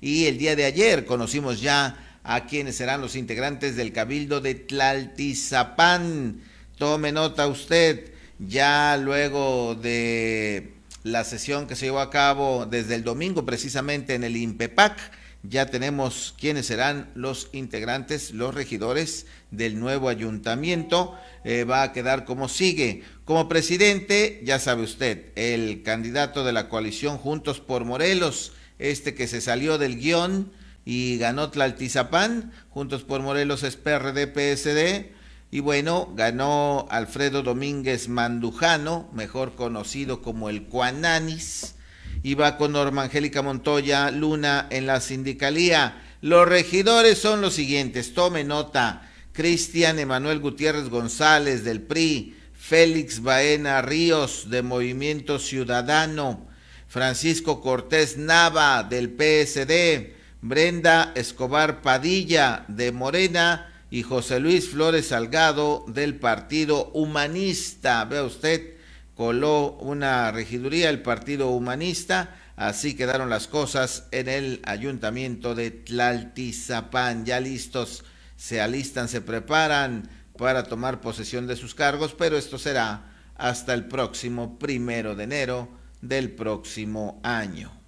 y el día de ayer conocimos ya a quienes serán los integrantes del Cabildo de Tlaltizapán. Tome nota usted, ya luego de la sesión que se llevó a cabo desde el domingo precisamente en el INPEPAC, ya tenemos quiénes serán los integrantes, los regidores del nuevo ayuntamiento. Eh, va a quedar como sigue. Como presidente, ya sabe usted, el candidato de la coalición Juntos por Morelos, este que se salió del guión y ganó Tlaltizapán, Juntos por Morelos es PRD, PSD, y bueno, ganó Alfredo Domínguez Mandujano, mejor conocido como el Cuananis, y va con Norma Angélica Montoya Luna en la sindicalía. Los regidores son los siguientes, tome nota, Cristian Emanuel Gutiérrez González del PRI, Félix Baena Ríos de Movimiento Ciudadano, Francisco Cortés Nava del PSD, Brenda Escobar Padilla de Morena y José Luis Flores Salgado del Partido Humanista. Vea usted, coló una regiduría el Partido Humanista. Así quedaron las cosas en el ayuntamiento de Tlaltizapán. Ya listos, se alistan, se preparan para tomar posesión de sus cargos, pero esto será hasta el próximo primero de enero del próximo año.